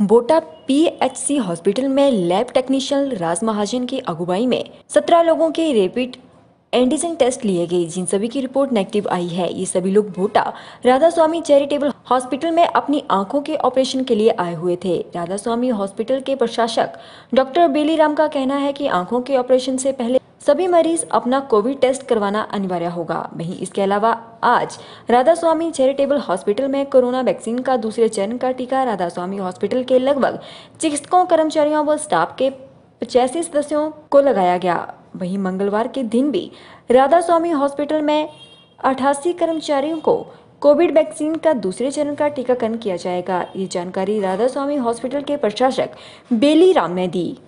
बोटा PHC hospital में lab technician Raj Mahajan की अगुवाई में सत्रह लोगों के रेपिड एंटीजन टेस्ट लिए गए जिन सभी की रिपोर्ट नेगेटिव आई है ये सभी लोग बोटा राधा स्वामी चैरिटेबल हॉस्पिटल में अपनी आंखों के ऑपरेशन के लिए आए हुए थे राधा स्वामी हॉस्पिटल के प्रशासक डॉक्टर राम का कहना है की आंखों के ऑपरेशन से पहले सभी मरीज अपना कोविड टेस्ट करवाना अनिवार्य होगा वहीं इसके अलावा आज राधा स्वामी चैरिटेबल हॉस्पिटल में कोरोना वैक्सीन का दूसरे चरण का टीका राधा स्वामी हॉस्पिटल के लगभग चिकित्सकों कर्मचारियों व स्टाफ के पचासी सदस्यों को लगाया गया वहीं मंगलवार के दिन भी राधा स्वामी हॉस्पिटल में अठासी कर्मचारियों को कोविड वैक्सीन का दूसरे चरण का टीकाकरण किया जाएगा ये जानकारी राधा स्वामी हॉस्पिटल के प्रशासक बेली राम ने दी